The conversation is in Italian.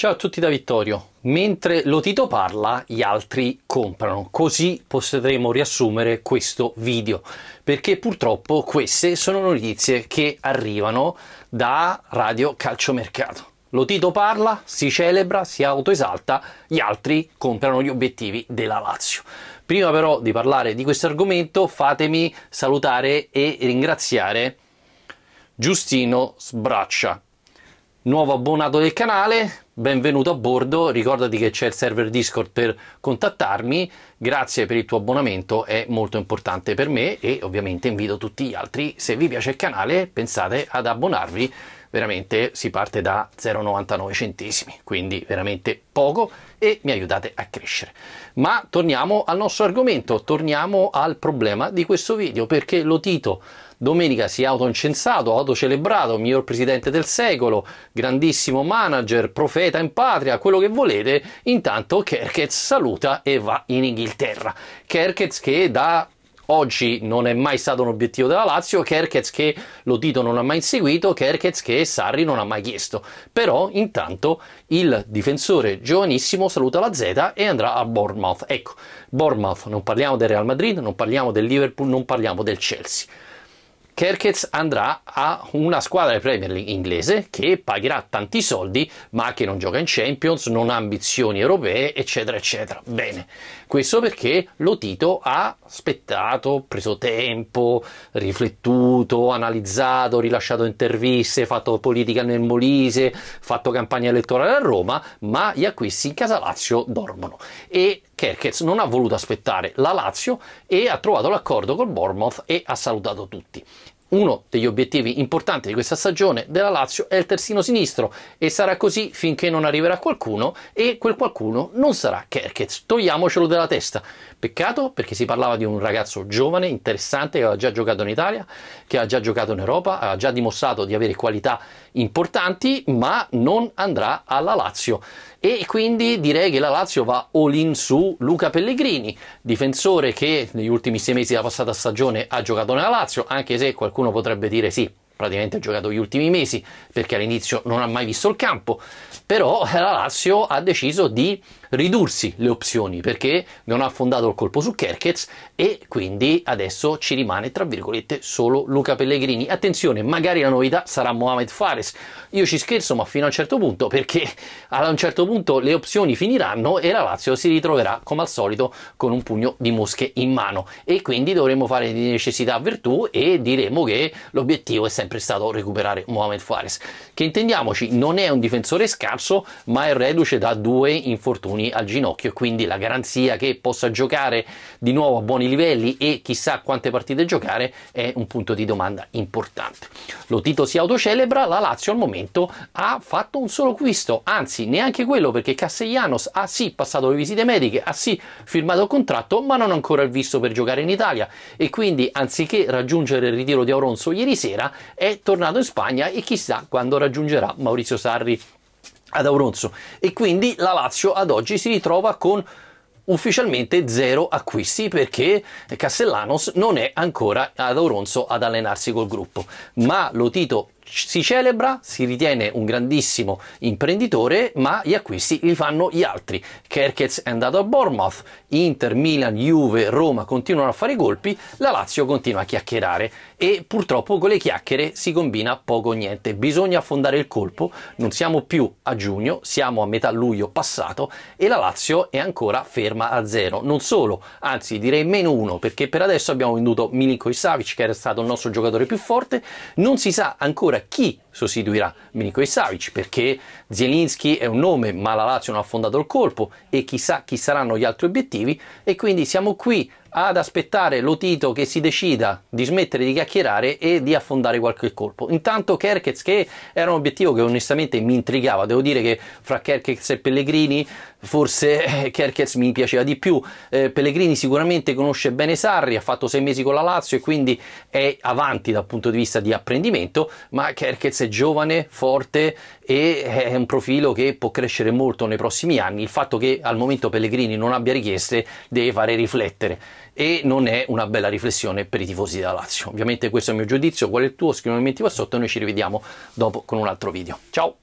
Ciao a tutti da Vittorio. Mentre Lotito parla, gli altri comprano. Così potremo riassumere questo video, perché purtroppo queste sono notizie che arrivano da Radio Calciomercato. Lotito parla, si celebra, si autoesalta, gli altri comprano gli obiettivi della Lazio. Prima però di parlare di questo argomento, fatemi salutare e ringraziare Giustino Sbraccia, nuovo abbonato del canale, benvenuto a bordo, ricordati che c'è il server Discord per contattarmi, grazie per il tuo abbonamento, è molto importante per me e ovviamente invito tutti gli altri, se vi piace il canale pensate ad abbonarvi veramente si parte da 0,99 centesimi, quindi veramente poco e mi aiutate a crescere. Ma torniamo al nostro argomento, torniamo al problema di questo video, perché lo Tito domenica si è autoincensato, autocelebrato, miglior presidente del secolo, grandissimo manager, profeta in patria, quello che volete, intanto Kerkez saluta e va in Inghilterra. Kerkez che da oggi non è mai stato un obiettivo della Lazio, Kerkez che Lotito non ha mai inseguito, Kerkez che Sarri non ha mai chiesto. Però intanto il difensore giovanissimo saluta la Z e andrà a Bournemouth. Ecco, Bournemouth, non parliamo del Real Madrid, non parliamo del Liverpool, non parliamo del Chelsea. Kerkez andrà a una squadra di Premier League inglese che pagherà tanti soldi ma che non gioca in Champions, non ha ambizioni europee, eccetera, eccetera. Bene, questo perché Lotito ha aspettato, preso tempo, riflettuto, analizzato, rilasciato interviste, fatto politica nel Molise, fatto campagna elettorale a Roma, ma gli acquisti in casa Lazio dormono. E Kerkez non ha voluto aspettare la Lazio e ha trovato l'accordo col Bournemouth e ha salutato tutti. Uno degli obiettivi importanti di questa stagione della Lazio è il terzino sinistro e sarà così finché non arriverà qualcuno e quel qualcuno non sarà Kerkez. Togliamocelo dalla testa. Peccato perché si parlava di un ragazzo giovane, interessante, che aveva già giocato in Italia, che aveva già giocato in Europa, ha già dimostrato di avere qualità importanti, ma non andrà alla Lazio. E quindi direi che la Lazio va all in su Luca Pellegrini, difensore che negli ultimi sei mesi della passata stagione ha giocato nella Lazio, anche se qualcuno qualcuno potrebbe dire sì, praticamente ha giocato gli ultimi mesi perché all'inizio non ha mai visto il campo, però eh, la Lazio ha deciso di ridursi le opzioni perché non ha affondato il colpo su Kerkez e quindi adesso ci rimane tra virgolette solo Luca Pellegrini. Attenzione, magari la novità sarà Mohamed Fares. Io ci scherzo, ma fino a un certo punto perché ad un certo punto le opzioni finiranno e la Lazio si ritroverà come al solito con un pugno di mosche in mano e quindi dovremo fare di necessità virtù e diremo che l'obiettivo è sempre sempre stato recuperare Mohamed Fares, che intendiamoci non è un difensore scarso, ma è reduce da due infortuni al ginocchio, quindi la garanzia che possa giocare di nuovo a buoni livelli e chissà quante partite giocare è un punto di domanda importante. Lo Tito si autocelebra, la Lazio al momento ha fatto un solo acquisto, anzi neanche quello perché Castellanos ha sì passato le visite mediche, ha sì firmato il contratto, ma non ancora il visto per giocare in Italia e quindi anziché raggiungere il ritiro di Auronzo ieri sera è tornato in Spagna e chissà quando raggiungerà Maurizio Sarri ad Auronzo. E quindi la Lazio ad oggi si ritrova con ufficialmente zero acquisti perché Castellanos non è ancora ad Auronzo ad allenarsi col gruppo. Ma lo Tito si celebra, si ritiene un grandissimo imprenditore, ma gli acquisti li fanno gli altri. Kerkez è andato a Bournemouth, Inter, Milan, Juve, Roma continuano a fare i colpi, la Lazio continua a chiacchierare e purtroppo con le chiacchiere si combina poco o niente. Bisogna affondare il colpo, non siamo più a giugno, siamo a metà luglio passato e la Lazio è ancora ferma a zero. Non solo, anzi direi meno uno, perché per adesso abbiamo venduto Milinko Isavic che era stato il nostro giocatore più forte, non si sa ancora aqui sostituirà Milinko Savic perché Zielinski è un nome ma la Lazio non ha fondato il colpo e chissà chi saranno gli altri obiettivi e quindi siamo qui ad aspettare Lotito che si decida di smettere di chiacchierare e di affondare qualche colpo. Intanto Kerkez che era un obiettivo che onestamente mi intrigava, devo dire che fra Kerkez e Pellegrini forse eh, Kerkez mi piaceva di più, eh, Pellegrini sicuramente conosce bene Sarri, ha fatto sei mesi con la Lazio e quindi è avanti dal punto di vista di apprendimento, ma Kerkez è giovane, forte e è un profilo che può crescere molto nei prossimi anni. Il fatto che al momento Pellegrini non abbia richieste deve fare riflettere e non è una bella riflessione per i tifosi della Lazio. Ovviamente questo è il mio giudizio, qual è il tuo? Scrivimi nei commenti qua sotto e noi ci rivediamo dopo con un altro video. Ciao!